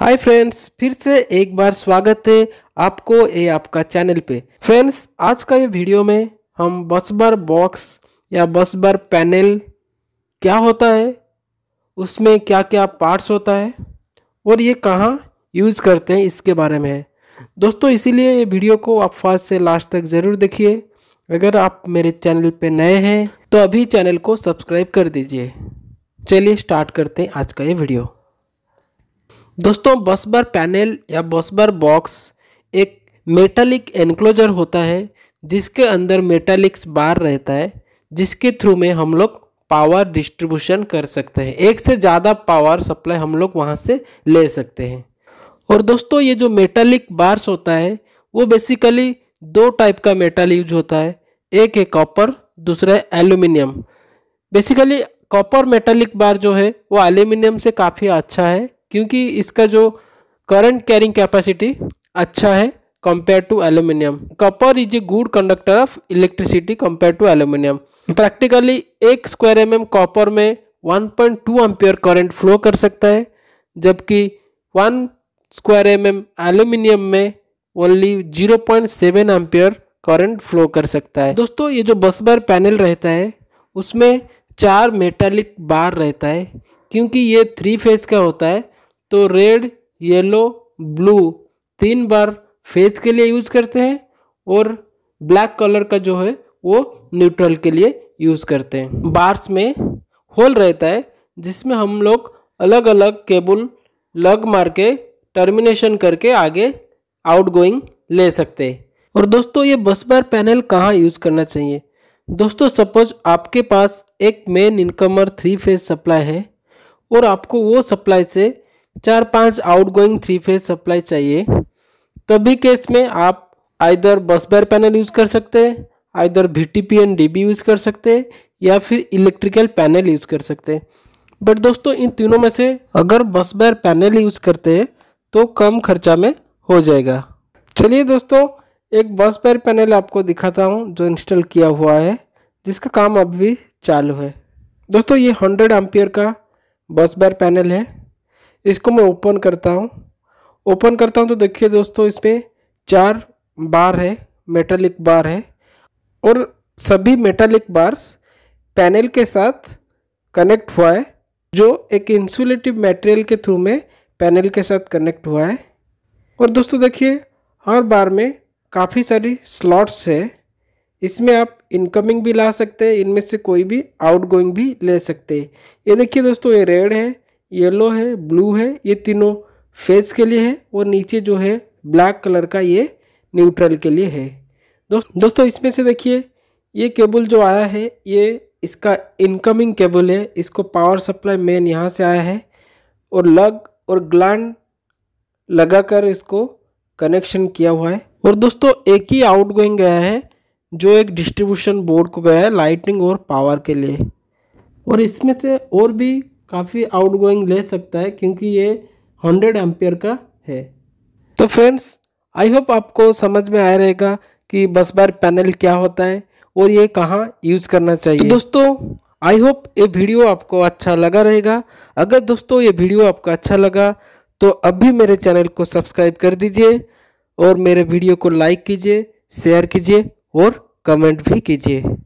hi friends फिर से एक बार स्वागत है आपको ये आपका चैनल पे फ्रेंड्स आज का ये वीडियो में हम बस बार बॉक्स या बस बार पैनल क्या होता है उसमें क्या क्या पार्ट्स होता है और ये कहाँ यूज करते हैं इसके बारे में है दोस्तों इसीलिए ये वीडियो को आप फर्स्ट से लास्ट तक ज़रूर देखिए अगर आप मेरे चैनल पर नए हैं तो अभी चैनल को सब्सक्राइब कर दीजिए चलिए स्टार्ट करते हैं आज का ये वीडियो दोस्तों बसबर पैनल या बसबर बॉक्स एक मेटालिक एनक्लोजर होता है जिसके अंदर मेटालिक्स बार रहता है जिसके थ्रू में हम लोग पावर डिस्ट्रीब्यूशन कर सकते हैं एक से ज़्यादा पावर सप्लाई हम लोग वहाँ से ले सकते हैं और दोस्तों ये जो मेटालिक बार्स होता है वो बेसिकली दो टाइप का मेटल यूज होता है एक है कॉपर दूसरा है aluminium basically copper metallic bar जो है वो एल्यूमिनियम से काफ़ी अच्छा है क्योंकि इसका जो करंट कैरिंग कैपेसिटी अच्छा है compare to aluminium copper is a good conductor of electricity compare to aluminium practically एक स्क्वायर एम एम कॉपर में 1.2 एम्पियर करंट फ्लो कर सकता है जबकि one square M M aluminium में ओनली 0.7 एम्पियर करंट फ्लो कर सकता है दोस्तों ये जो बस बार पैनल रहता है उसमें चार मेटालिक बार रहता है क्योंकि ये थ्री फेज का होता है तो रेड येलो ब्लू तीन बार फेज के लिए यूज़ करते हैं और ब्लैक कलर का जो है वो न्यूट्रल के लिए यूज़ करते हैं बार्स में होल रहता है जिसमें हम लोग अलग अलग केबल लग मार के टर्मिनेशन करके आगे आउट गोइंग ले सकते हैं और दोस्तों ये बस बार पैनल कहाँ यूज़ करना चाहिए दोस्तों सपोज आपके पास एक main incomer three phase supply है और आपको वो सप्लाई से चार पांच आउटगोइंग थ्री फेज सप्लाई चाहिए तभी केस में आप आइधर बस बार पैनल यूज़ कर सकते हैं either V T P N D B use कर सकते हैं या फिर इलेक्ट्रिकल पैनल यूज़ कर सकते हैं बट दोस्तों इन तीनों में से अगर बस बार पैनल यूज़ करते हैं तो कम खर्चा में हो जाएगा चलिए दोस्तों एक बस बार पैनल आपको दिखाता हूँ जो इंस्टॉल किया हुआ है जिसका काम अभी चालू है दोस्तों ये हंड्रेड एम्पियर का बस बार पैनल है इसको मैं ओपन करता हूँ ओपन करता हूँ तो देखिए दोस्तों इसमें चार बार है मेटालिक बार है और सभी मेटालिक बार्स पैनल के साथ कनेक्ट हुआ है जो एक इंसुलेटिव मटेरियल के थ्रू में पैनल के साथ कनेक्ट हुआ है और दोस्तों देखिए हर बार में काफ़ी सारी स्लॉट्स है इसमें आप इनकमिंग भी ला सकते हैं इनमें से कोई भी आउटगोइंग भी ले सकते हैं ये देखिए दोस्तों ये रेड है येलो है ब्लू है ये तीनों फेस के लिए है और नीचे जो है ब्लैक कलर का ये न्यूट्रल के लिए है दोस्त दोस्तों इसमें से देखिए ये केबल जो आया है ये इसका इनकमिंग केबल है इसको पावर सप्लाई मेन यहाँ से आया है और लग और ग्लैंड लगाकर इसको कनेक्शन किया हुआ है और दोस्तों एक ही आउट गोइंग गया है जो एक डिस्ट्रीब्यूशन बोर्ड को गया है लाइटिंग और पावर के लिए और इसमें से और भी काफ़ी आउटगोइंग ले सकता है क्योंकि ये हंड्रेड एम्पियर का है तो फ्रेंड्स आई होप आपको समझ में आया रहेगा कि बस बार पैनल क्या होता है और ये कहाँ यूज़ करना तो चाहिए तो दोस्तों आई होप ये वीडियो आपको अच्छा लगा रहेगा अगर दोस्तों ये वीडियो आपको अच्छा लगा तो अभी मेरे चैनल को सब्सक्राइब कर दीजिए और मेरे वीडियो को लाइक कीजिए शेयर कीजिए और कमेंट भी कीजिए